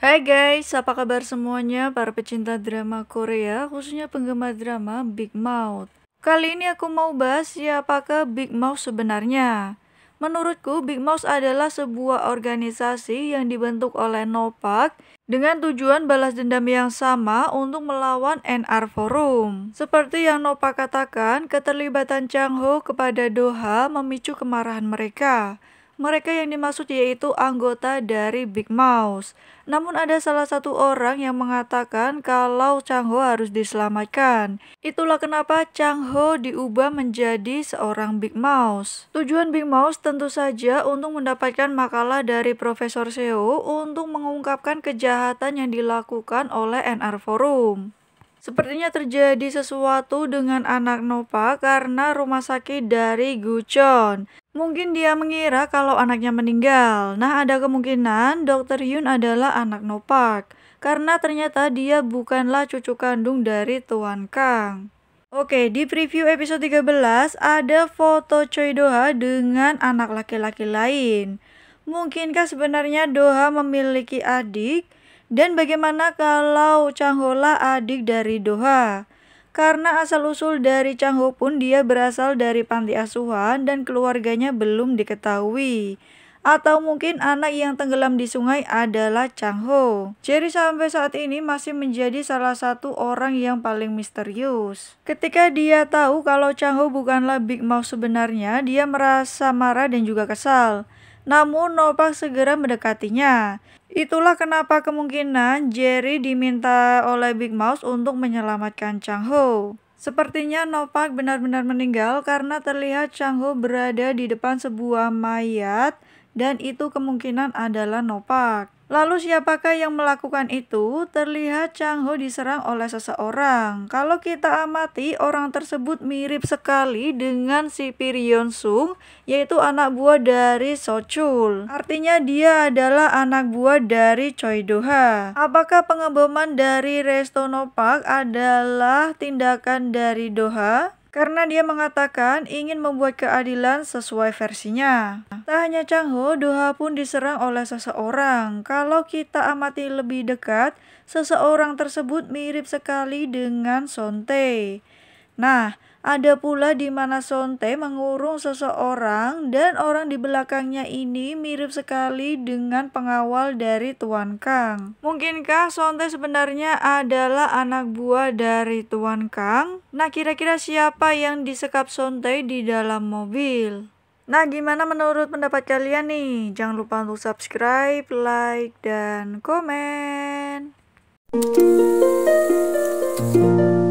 Hai guys, apa kabar semuanya para pecinta drama Korea, khususnya penggemar drama Big Mouth. Kali ini aku mau bahas siapakah Big Mouth sebenarnya. Menurutku, Big Mouth adalah sebuah organisasi yang dibentuk oleh Nopak dengan tujuan balas dendam yang sama untuk melawan NR Forum. Seperti yang Nopak katakan, keterlibatan Chang Ho kepada Doha memicu kemarahan mereka. Mereka yang dimaksud yaitu anggota dari Big Mouse. Namun ada salah satu orang yang mengatakan kalau Chang Ho harus diselamatkan. Itulah kenapa Chang Ho diubah menjadi seorang Big Mouse. Tujuan Big Mouse tentu saja untuk mendapatkan makalah dari Profesor Seo untuk mengungkapkan kejahatan yang dilakukan oleh NR Forum. Sepertinya terjadi sesuatu dengan anak Nova karena rumah sakit dari Guchon. Mungkin dia mengira kalau anaknya meninggal. Nah, ada kemungkinan Dr. Yun adalah anak Nopak karena ternyata dia bukanlah cucu kandung dari Tuan Kang. Oke, di preview episode 13 ada foto Choi Doha dengan anak laki-laki lain. Mungkinkah sebenarnya Doha memiliki adik? Dan bagaimana kalau Changhola adik dari Doha? Karena asal-usul dari Changho pun dia berasal dari panti asuhan dan keluarganya belum diketahui. Atau mungkin anak yang tenggelam di sungai adalah Changho. Jerry sampai saat ini masih menjadi salah satu orang yang paling misterius. Ketika dia tahu kalau Changho bukanlah Big Mouth sebenarnya, dia merasa marah dan juga kesal namun Nopak segera mendekatinya. Itulah kenapa kemungkinan Jerry diminta oleh Big Mouse untuk menyelamatkan Chang Ho. Sepertinya Nopak benar-benar meninggal karena terlihat Chang Ho berada di depan sebuah mayat dan itu kemungkinan adalah Nopak. Lalu siapakah yang melakukan itu? Terlihat Chang Ho diserang oleh seseorang. Kalau kita amati, orang tersebut mirip sekali dengan si Pirion Sung, yaitu anak buah dari So Chul. Artinya dia adalah anak buah dari Choi Doha. Apakah pengeboman dari Restono Park adalah tindakan dari Doha? karena dia mengatakan ingin membuat keadilan sesuai versinya. Tak hanya Chang Ho, Doha pun diserang oleh seseorang. Kalau kita amati lebih dekat, seseorang tersebut mirip sekali dengan Sonte. Nah, ada pula di mana Sonte mengurung seseorang dan orang di belakangnya ini mirip sekali dengan pengawal dari Tuan Kang. Mungkinkah Sonte sebenarnya adalah anak buah dari Tuan Kang? Nah, kira-kira siapa yang disekap Sonte di dalam mobil? Nah, gimana menurut pendapat kalian nih? Jangan lupa untuk subscribe, like, dan komen.